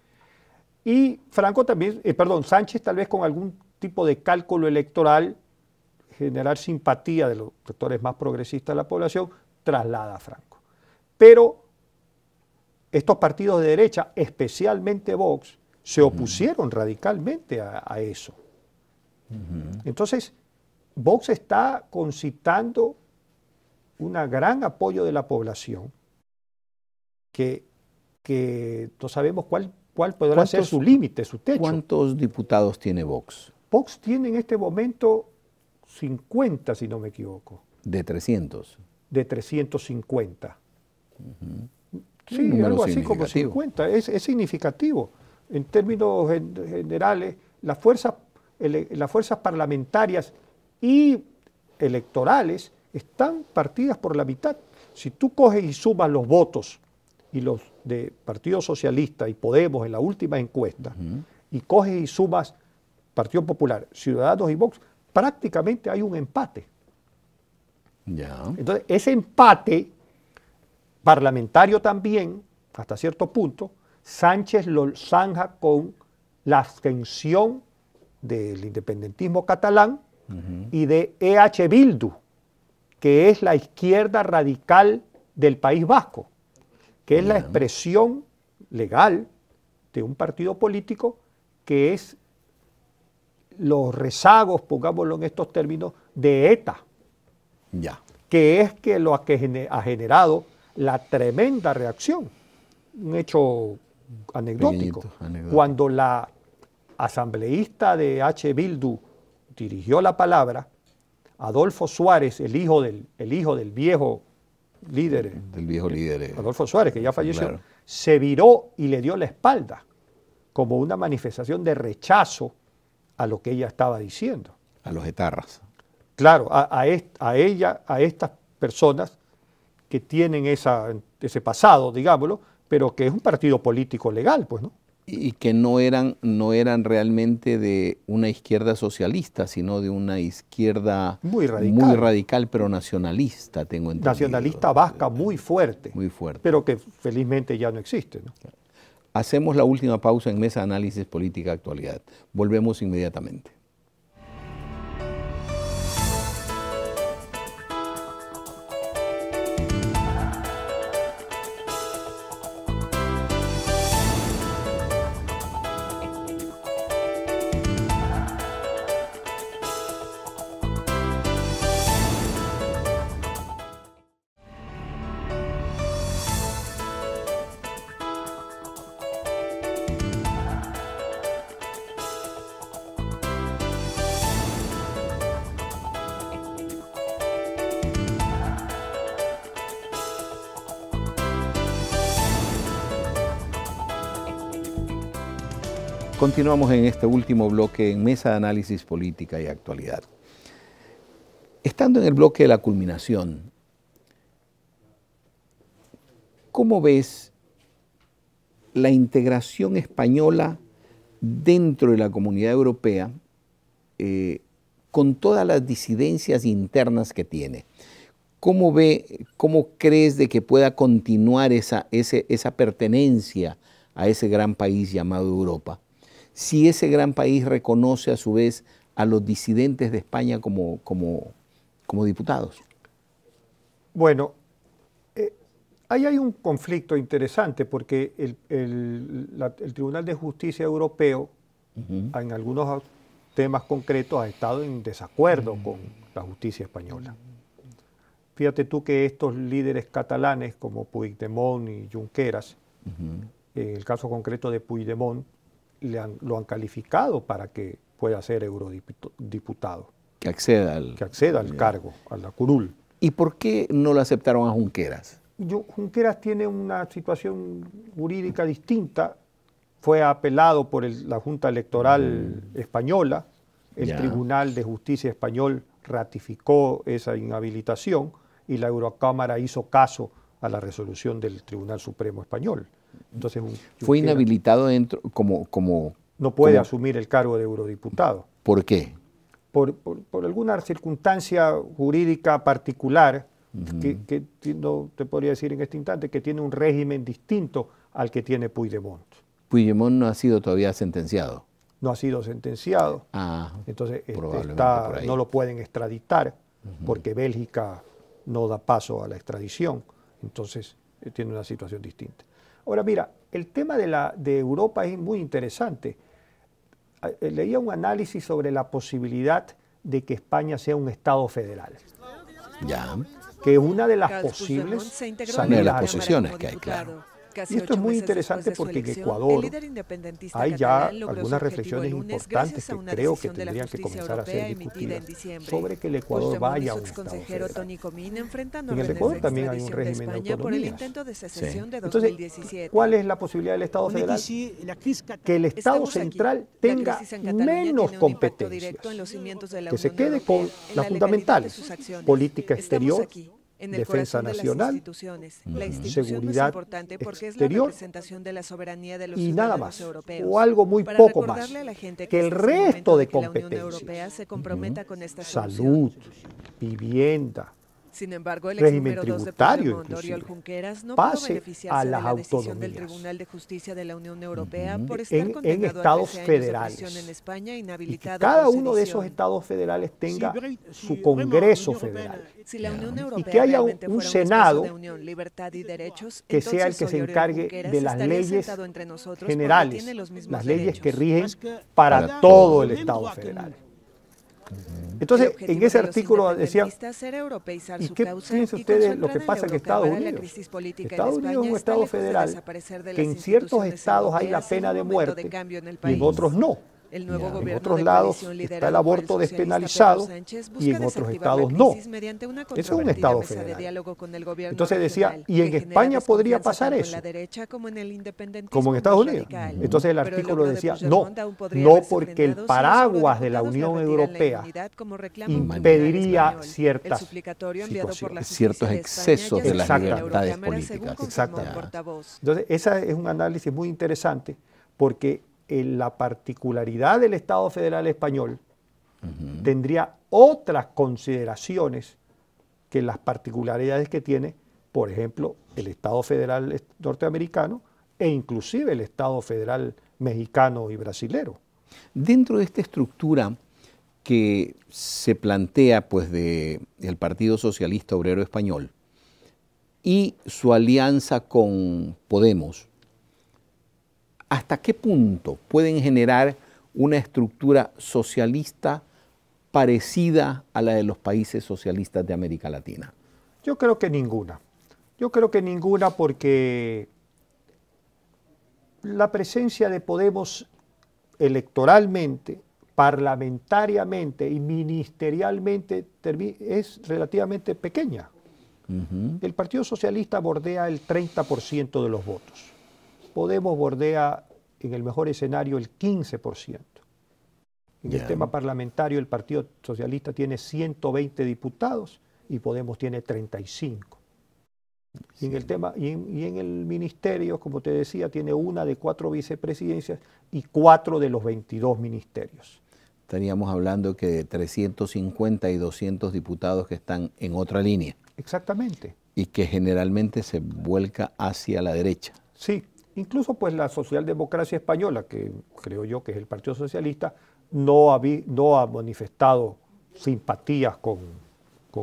Speaker 2: Y Franco también, eh, perdón, Sánchez tal vez con algún tipo de cálculo electoral generar simpatía de los sectores más progresistas de la población, traslada a Franco. Pero estos partidos de derecha, especialmente Vox, se opusieron radicalmente a, eso. Entonces, Vox está concitando un gran apoyo de la población que, que no sabemos cuál,
Speaker 1: cuál podrá ser su límite, su techo. ¿Cuántos diputados tiene Vox?
Speaker 2: Vox tiene en este momento 50, si no me equivoco.
Speaker 1: De 300
Speaker 2: de 350.
Speaker 1: Sí, algo así como 50.
Speaker 2: Es, significativo. En términos generales, las fuerzas, las fuerzas parlamentarias y electorales están partidas por la mitad. Si tú coges y sumas los votos y los de Partido Socialista y Podemos en la última encuesta, y coges y sumas Partido Popular, Ciudadanos y Vox, prácticamente hay un empate. Entonces, ese empate parlamentario también, hasta cierto punto, Sánchez lo zanja con la abstención del independentismo catalán y de EH Bildu, que es la izquierda radical del País Vasco, que es la expresión legal de un partido político que es los rezagos, pongámoslo en estos términos, de ETA. Que es que lo que ha generado la tremenda reacción. Un hecho anecdótico. Cuando la asambleísta de H. Bildu dirigió la palabra, Adolfo Suárez, el hijo del, el hijo del viejo líder.
Speaker 1: Del viejo líder. Eh.
Speaker 2: Adolfo Suárez, que ya falleció, se viró y le dio la espalda como una manifestación de rechazo a lo que ella estaba diciendo. A los etarras claro, a, ella, a estas personas que tienen ese pasado, digámoslo, pero que es un partido político legal, pues, ¿no?
Speaker 1: Y que no eran, no eran realmente de una izquierda socialista, sino de una izquierda muy radical, muy radical pero nacionalista, tengo entendido. Nacionalista vasca, eh, muy fuerte. Muy fuerte. Pero que felizmente ya no existe. Hacemos la última pausa en Mesa Análisis Política Actualidad. Volvemos inmediatamente. Continuamos en este último bloque en Mesa de Análisis Política y Actualidad. Estando en el bloque de la culminación, ¿cómo ves la integración española dentro de la comunidad europea eh, con todas las disidencias internas que tiene? ¿Cómo, ve, cómo crees de que pueda continuar esa, esa pertenencia a ese gran país llamado Europa? si ese gran país reconoce a su vez a los disidentes de España como, como, como diputados?
Speaker 2: Bueno, eh, ahí hay un conflicto interesante porque el, Tribunal de Justicia Europeo en algunos temas concretos ha estado en desacuerdo con la justicia española. Fíjate tú que estos líderes catalanes como Puigdemont y Junqueras, en eh, el caso concreto de Puigdemont, lo han calificado para que pueda ser
Speaker 1: eurodiputado. Que acceda al, que acceda al cargo, a la curul. ¿Y por qué no lo aceptaron a Junqueras?
Speaker 2: Junqueras tiene una situación jurídica distinta. Fue apelado por la Junta Electoral mm. Española. El Tribunal de Justicia Español ratificó esa inhabilitación y la Eurocámara hizo caso a la resolución del Tribunal Supremo Español. Entonces, fue
Speaker 1: inhabilitado dentro como...
Speaker 2: no puede asumir el cargo de eurodiputado. ¿Por qué? Por, alguna circunstancia jurídica particular que, no te podría decir en este instante, que tiene un régimen distinto al que tiene Puigdemont.
Speaker 1: Puigdemont no ha sido todavía sentenciado.
Speaker 2: No ha sido sentenciado. Ah, Entonces este, está, no lo pueden extraditar porque Bélgica no da paso a la extradición. Entonces eh, tiene una situación distinta. Ahora mira, el tema de, la, de Europa es muy interesante. Ah, eh, leía un análisis sobre la posibilidad de que España sea un Estado federal. Ya. Que es una de las posibles de las posiciones que hay,
Speaker 1: claro
Speaker 4: y esto es muy interesante porque
Speaker 2: en Ecuador
Speaker 4: hay ya algunas reflexiones importantes que creo que tendrían que comenzar a ser discutidas sobre que el Ecuador vaya a un Estado federal. En el Ecuador también hay un régimen de Entonces, ¿cuál
Speaker 2: es la posibilidad del Estado federal? Que el Estado central tenga menos competencias, que se quede con las fundamentales, política exterior, en el defensa corazón nacional, de las
Speaker 4: instituciones. Uh -huh. la institución seguridad más importante porque exterior, es la representación de la soberanía de los y nada más, europeos, o algo muy para poco más, a la gente que, que el este resto de competencias, que la Unión Europea se comprometa uh -huh. con esta salud,
Speaker 2: vivienda,
Speaker 4: sin embargo, el ex régimen número tributario, dos de Junqueras no pase beneficiarse a las de la decisión del Tribunal de Justicia de la Unión Europea por estar en, en estados federales. En España, y que cada
Speaker 2: uno de esos estados federales tenga su Congreso federal.
Speaker 4: Si la Unión Europea y que haya un,
Speaker 2: un Senado de unión, libertad y derechos, que sea el que se encargue de las leyes
Speaker 4: generales, las leyes
Speaker 2: derechos. que rigen para todo el Estado federal. Entonces, en ese artículo decía,
Speaker 4: ¿y qué piensan ustedes lo que pasa que Estados Unidos? Estados Unidos es un Estado federal que en
Speaker 2: ciertos estados hay la pena de muerte y en otros no en otros lados está el aborto despenalizado
Speaker 4: y en otros estados no. Eso
Speaker 2: es un estado
Speaker 4: federal.
Speaker 2: Entonces decía, y en España podría pasar eso, como, en Estados Unidos. Entonces el artículo decía, no, no porque el paraguas de la Unión Europea impediría ciertas
Speaker 1: pues, ciertos excesos de, la las libertades políticas.
Speaker 2: Entonces ese es un análisis muy interesante porque en la particularidad del Estado federal español tendría otras consideraciones que las particularidades que tiene, por ejemplo, el Estado federal norteamericano e inclusive el Estado federal mexicano y brasilero.
Speaker 1: Dentro de esta estructura que se plantea pues de el Partido Socialista Obrero Español y su alianza con Podemos, hasta qué punto pueden generar una estructura socialista parecida a la de los países socialistas de América Latina?
Speaker 2: Yo creo que ninguna. Yo creo que ninguna porque la presencia de Podemos electoralmente, parlamentariamente y ministerialmente es relativamente pequeña. El Partido Socialista bordea el 30% de los votos. Podemos bordea en el mejor escenario el 15%. En el tema parlamentario el Partido Socialista tiene 120 diputados y Podemos tiene 35. Y en el el ministerio, como te decía, tiene una de cuatro vicepresidencias y cuatro de los 22 ministerios.
Speaker 1: Estaríamos hablando que de 350 y 200 diputados que están en otra línea.
Speaker 2: Exactamente.
Speaker 1: Y que generalmente se vuelca hacia la derecha. Sí, Incluso pues la
Speaker 2: socialdemocracia española, que creo yo que es el Partido Socialista, no ha, manifestado simpatías con,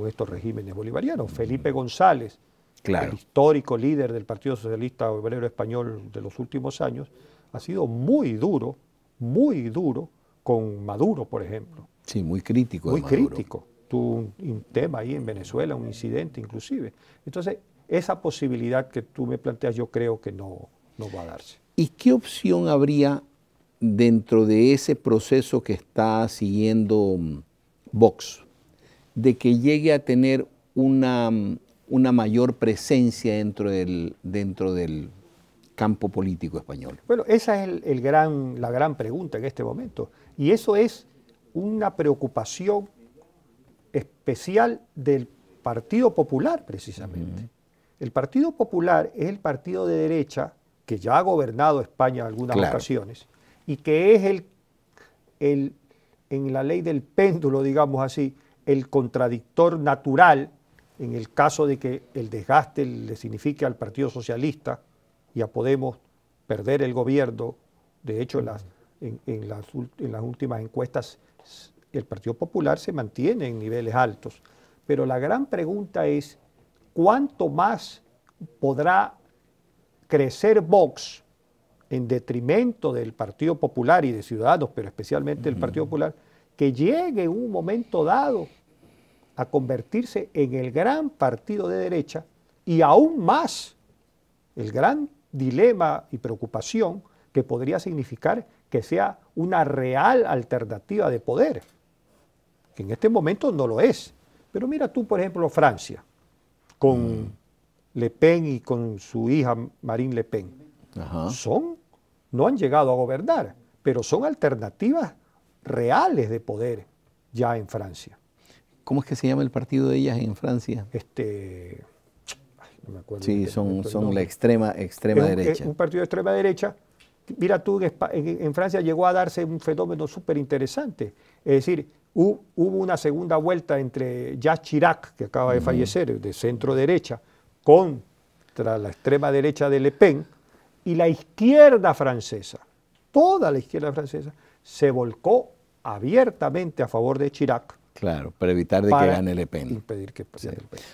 Speaker 2: estos regímenes bolivarianos. Felipe González, el histórico líder del Partido Socialista Obrero Español de los últimos años, ha sido muy duro, muy duro con Maduro, por ejemplo.
Speaker 1: Sí, muy crítico. Muy crítico. Tuvo un
Speaker 2: tema ahí en Venezuela, un incidente inclusive. Entonces, esa posibilidad que tú me planteas yo creo que no, va a darse.
Speaker 1: ¿Y qué opción habría dentro de ese proceso que está siguiendo mm, Vox de que llegue a tener una, mm, una mayor presencia dentro del, dentro del campo político español?
Speaker 2: Bueno, esa es el, gran, la gran pregunta en este momento. Y eso es una preocupación especial del Partido Popular,
Speaker 4: precisamente.
Speaker 2: El Partido Popular es el partido de derecha que ya ha gobernado España en algunas ocasiones y que es el, el, en la ley del péndulo, digamos así, el contradictor natural en el caso de que el desgaste le signifique al Partido Socialista y a Podemos perder el gobierno. De hecho, las, en, en las últimas encuestas el Partido Popular se mantiene en niveles altos. Pero la gran pregunta es, ¿cuánto más podrá crecer Vox en detrimento del Partido Popular y de Ciudadanos, pero especialmente del Partido Popular, que llegue en un momento dado a convertirse en el gran partido de derecha y aún más el gran dilema y preocupación que podría significar que sea una real alternativa de poder, que en este momento no lo es. Pero mira tú, por ejemplo, Francia, con mm. Le Pen y con su hija Marine Le Pen. Son, no han llegado a gobernar, pero son alternativas reales de poder
Speaker 1: ya en Francia. ¿Cómo es que se llama el partido de ellas en Francia? Este, no me acuerdo. Sí, son, son la extrema, extrema derecha. Un
Speaker 2: partido de extrema derecha. Mira tú, en, Francia llegó a darse un fenómeno súper interesante. Es decir, hubo una segunda vuelta entre Jacques Chirac, que acaba de fallecer, de centro derecha, contra la extrema derecha de Le Pen y la izquierda francesa, toda la izquierda francesa, se volcó abiertamente a favor
Speaker 1: de Chirac. Claro, para evitar de que gane Le Pen.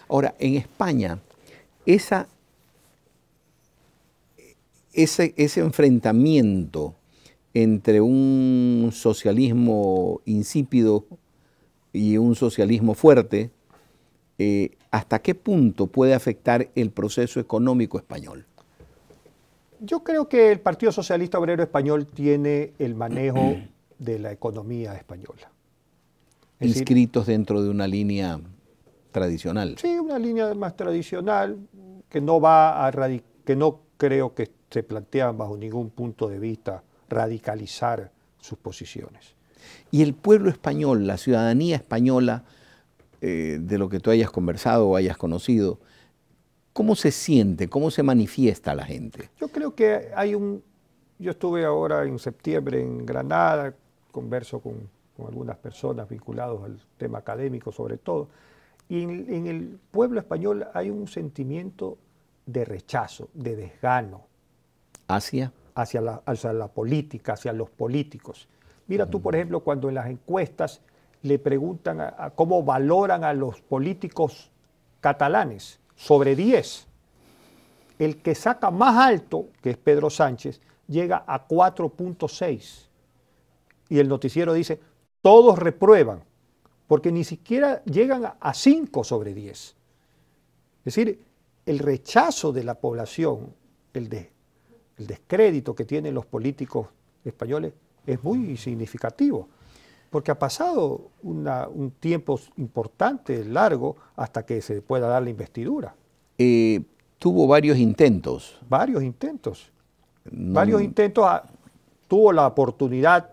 Speaker 1: Ahora, en España, esa, ese, ese enfrentamiento entre un socialismo insípido y un socialismo fuerte, eh, ¿hasta qué punto puede afectar el proceso económico español?
Speaker 2: Yo creo que el Partido Socialista Obrero Español tiene el manejo de la economía española.
Speaker 1: Inscritos dentro de una línea tradicional.
Speaker 2: Sí, una línea más tradicional que no va a que no creo que se plantean bajo ningún punto de vista radicalizar sus posiciones.
Speaker 1: Y el pueblo español, la ciudadanía española, eh, de lo que tú hayas conversado o hayas conocido, ¿cómo se siente, cómo se manifiesta la gente?
Speaker 2: Yo creo que hay un... Yo estuve ahora en septiembre en Granada, converso con, algunas personas vinculadas al tema académico sobre todo, y en, el pueblo español hay un sentimiento de rechazo, de desgano.
Speaker 1: ¿Hacia? Hacia
Speaker 2: la, la política, hacia los políticos. Mira tú, por ejemplo, cuando en las encuestas le preguntan a, cómo valoran a los políticos catalanes, sobre 10. El que saca más alto, que es Pedro Sánchez, llega a 4.6. Y el noticiero dice, todos reprueban, porque ni siquiera llegan a 5 sobre 10. Es decir, el rechazo de la población, el, de, el descrédito que tienen los políticos españoles es muy significativo porque ha pasado un tiempo importante, largo, hasta que se pueda dar la investidura.
Speaker 1: Eh, tuvo varios intentos. Varios intentos. Varios
Speaker 2: intentos. Ah, tuvo la oportunidad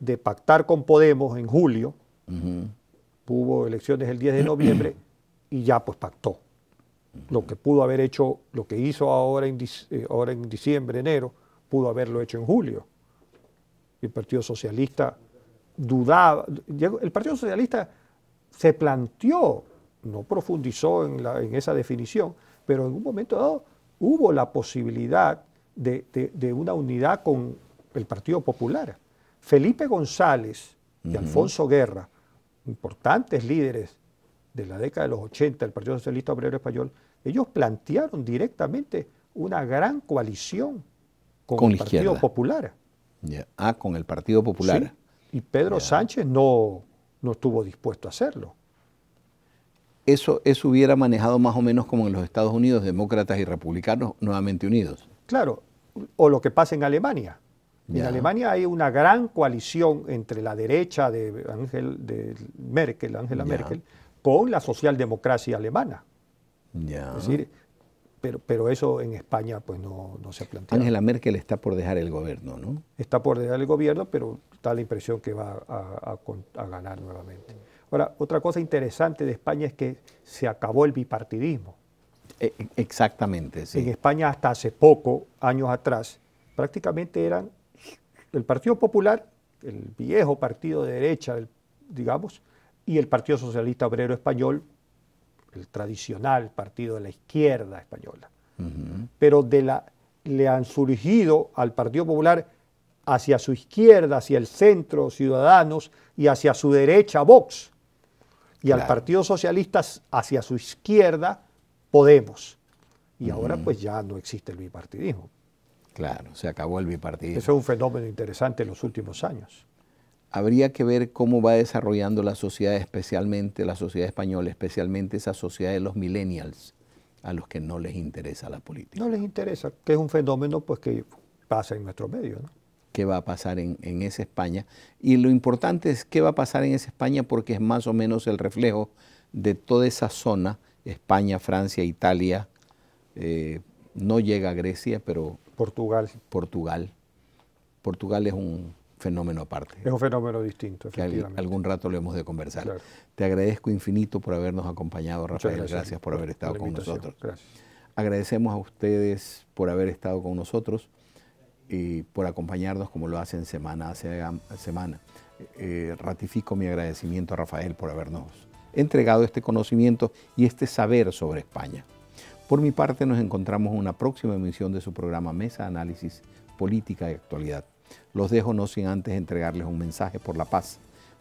Speaker 2: de pactar con Podemos en julio. Hubo elecciones el 10 de noviembre y ya pues pactó. Lo que pudo haber hecho, lo que hizo ahora en, eh, ahora en diciembre, enero, pudo haberlo hecho en julio. el Partido Socialista dudaba. El Partido Socialista se planteó, no profundizó en, esa definición, pero en un momento dado hubo la posibilidad de, una unidad con el Partido Popular. Felipe González y Alfonso Guerra, importantes líderes de la década de los 80 del Partido Socialista Obrero Español, ellos plantearon directamente una gran coalición con, el Partido Popular.
Speaker 1: Ah, con el Partido Popular.
Speaker 2: Y Pedro Sánchez no, estuvo dispuesto a hacerlo.
Speaker 1: Eso, eso hubiera manejado más o menos como en los Estados Unidos, demócratas y republicanos nuevamente unidos. Claro, o lo que pasa en Alemania.
Speaker 2: En Alemania hay una gran coalición entre la derecha de, Merkel, Angela Merkel, con la socialdemocracia alemana. Ya, decir, pero, pero eso en España pues no, no se ha planteado. Angela
Speaker 1: Merkel está por dejar el gobierno,
Speaker 2: ¿no? Está por dejar el gobierno, pero está la impresión que va a, ganar nuevamente. Ahora, otra cosa interesante de España es que se acabó el bipartidismo.
Speaker 1: E, e, exactamente,
Speaker 2: sí. En España hasta hace poco, años atrás, prácticamente eran el Partido Popular, el viejo partido de derecha, digamos, y el Partido Socialista Obrero Español, el tradicional partido de la izquierda española. Pero de la, le han surgido al Partido Popular hacia su izquierda, hacia el centro, Ciudadanos, y hacia su derecha, Vox. Y al Partido Socialista hacia su izquierda, Podemos. Y ahora pues ya no existe el bipartidismo.
Speaker 1: Claro, se acabó el bipartidismo. Eso es
Speaker 2: un fenómeno interesante en los últimos años
Speaker 1: habría que ver cómo va desarrollando la sociedad, especialmente la sociedad española, especialmente esa sociedad de los millennials, a los que no les interesa la política. No les interesa, que es un fenómeno pues que pasa en nuestro medio. ¿no? ¿Qué va a pasar en, esa España? Y lo importante es qué va a pasar en esa España porque es más o menos el reflejo de toda esa zona, España, Francia, Italia, eh, no llega a Grecia, pero... Portugal. Portugal. Portugal es un fenómeno aparte. Es un
Speaker 2: fenómeno distinto. Que algún
Speaker 1: rato lo hemos de conversar. Te agradezco infinito por habernos acompañado, Rafael. Gracias, por haber estado con nosotros. Agradecemos a ustedes por haber estado con nosotros y por acompañarnos como lo hacen semana a semana. Eh, eh, ratifico mi agradecimiento a Rafael por habernos entregado este conocimiento y este saber sobre España. Por mi parte, nos encontramos en una próxima emisión de su programa Mesa Análisis Política y Actualidad. Los dejo no sin antes entregarles un mensaje por la paz.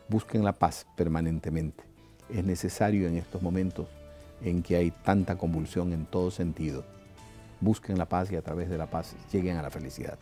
Speaker 1: Busquen la paz permanentemente. Es necesario en estos momentos en que hay tanta convulsión en todo sentido. Busquen la paz y a través de la paz lleguen a la felicidad.